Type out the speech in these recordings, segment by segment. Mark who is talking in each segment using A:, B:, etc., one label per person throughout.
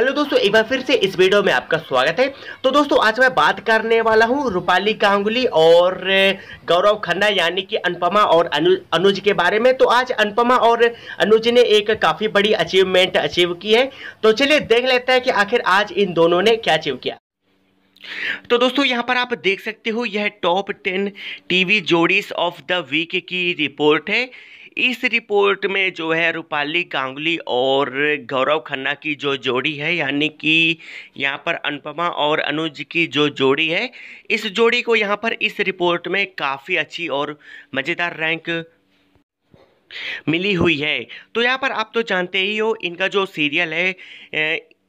A: hello दोस्तों एक बार फिर से इस वीडियो में आपका स्वागत है तो दोस्तों आज मैं बात करने वाला हूँ रूपाली गांगुली और गौरव खन्ना यानी कि अनुपमा और अनु, अनुज के बारे में तो आज अनुपमा और अनुज ने एक काफ़ी बड़ी अचीवमेंट अचीव की है तो चलिए देख लेते हैं कि आखिर आज इन दोनों ने क्या अचीव किया तो दोस्तों यहाँ पर आप देख सकते हो यह टॉप टेन टीवी जोड़ीज ऑफ द वीक की रिपोर्ट है इस रिपोर्ट में जो है रूपाली गांगुली और गौरव खन्ना की जो जोड़ी है यानी कि यहाँ पर अनुपमा और अनुज की जो जोड़ी है इस जोड़ी को यहाँ पर इस रिपोर्ट में काफ़ी अच्छी और मज़ेदार रैंक मिली हुई है तो यहाँ पर आप तो जानते ही हो इनका जो सीरियल है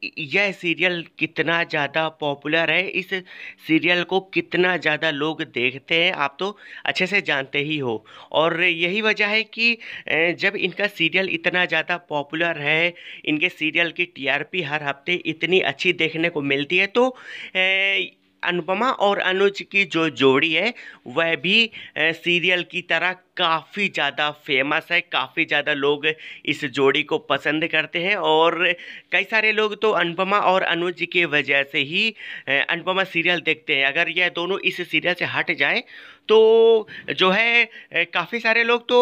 A: यह सीरियल कितना ज़्यादा पॉपुलर है इस सीरियल को कितना ज़्यादा लोग देखते हैं आप तो अच्छे से जानते ही हो और यही वजह है कि जब इनका सीरियल इतना ज़्यादा पॉपुलर है इनके सीरियल की टीआरपी हर हफ्ते इतनी अच्छी देखने को मिलती है तो ए, अनुपमा और अनुज की जो जोड़ी है वह भी सीरियल की तरह काफ़ी ज़्यादा फेमस है काफ़ी ज़्यादा लोग इस जोड़ी को पसंद करते हैं और कई सारे लोग तो अनुपमा और अनुज के वजह से ही अनुपमा सीरियल देखते हैं अगर यह दोनों इस सीरियल से हट जाए तो जो है काफ़ी सारे लोग तो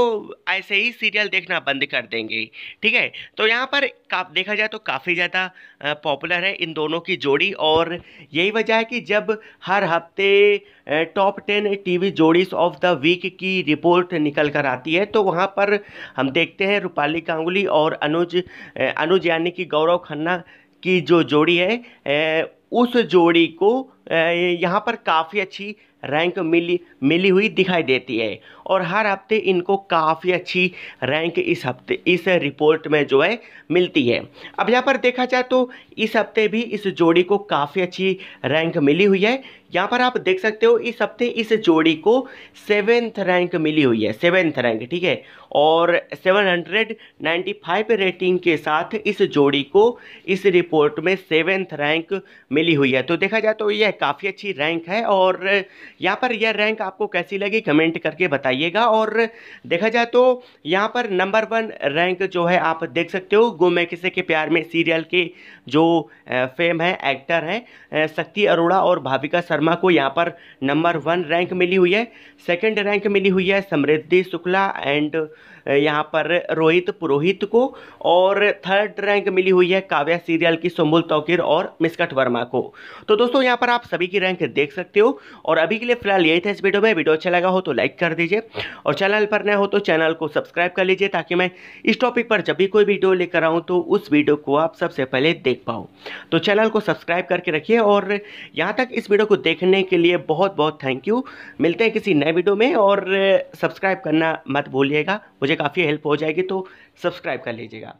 A: ऐसे ही सीरियल देखना बंद कर देंगे ठीक है तो यहाँ पर का देखा जाए तो काफ़ी ज़्यादा पॉपुलर है इन दोनों की जोड़ी और यही वजह है कि जब हर हफ्ते टॉप टेन टीवी जोड़ीज ऑफ द वीक की रिपोर्ट निकल कर आती है तो वहाँ पर हम देखते हैं रूपाली गांगुली और अनुज अनुज यानी कि गौरव खन्ना की जो जोड़ी है उस जोड़ी को यहाँ पर काफ़ी अच्छी रैंक मिली मिली हुई दिखाई देती है और हर हफ्ते इनको काफ़ी अच्छी रैंक इस हफ्ते इस रिपोर्ट में जो है मिलती है अब यहाँ पर देखा जाए तो इस हफ्ते भी इस जोड़ी को काफ़ी अच्छी रैंक मिली हुई है यहाँ पर आप देख सकते हो इस हफ्ते इस जोड़ी को सेवेंथ रैंक मिली हुई है सेवेंथ रैंक ठीक है और 795 रेटिंग के साथ इस जोड़ी को इस रिपोर्ट में सेवेंथ रैंक मिली हुई है तो देखा जाए तो यह काफ़ी अच्छी रैंक है और यहाँ पर यह रैंक आपको कैसी लगी कमेंट करके बताइएगा और देखा जाए तो यहाँ पर नंबर वन रैंक जो है आप देख सकते हो गो मैं किसे के प्यार में सीरियल के जो फेम है एक्टर हैं शक्ति अरोड़ा और भाविका शर्मा को यहाँ पर नंबर वन रैंक मिली हुई है सेकेंड रैंक मिली हुई है समृद्धि शुक्ला एंड यहाँ पर रोहित पुरोहित को और थर्ड रैंक मिली हुई है काव्या सीरियल की सोमुल तौकीर और मिसकट वर्मा को तो दोस्तों यहाँ पर आप आप सभी की रैंक देख सकते हो और अभी के लिए फिलहाल यही था इस वीडियो में वीडियो अच्छा लगा हो तो लाइक कर दीजिए और चैनल पर नया हो तो चैनल को सब्सक्राइब कर लीजिए ताकि मैं इस टॉपिक पर जब भी कोई वीडियो लेकर आऊँ तो उस वीडियो को आप सबसे पहले देख पाओ तो चैनल को सब्सक्राइब करके रखिए और यहाँ तक इस वीडियो को देखने के लिए बहुत बहुत थैंक यू मिलते हैं किसी नए वीडियो में और सब्सक्राइब करना मत भूलिएगा मुझे काफ़ी हेल्प हो जाएगी तो सब्सक्राइब कर लीजिएगा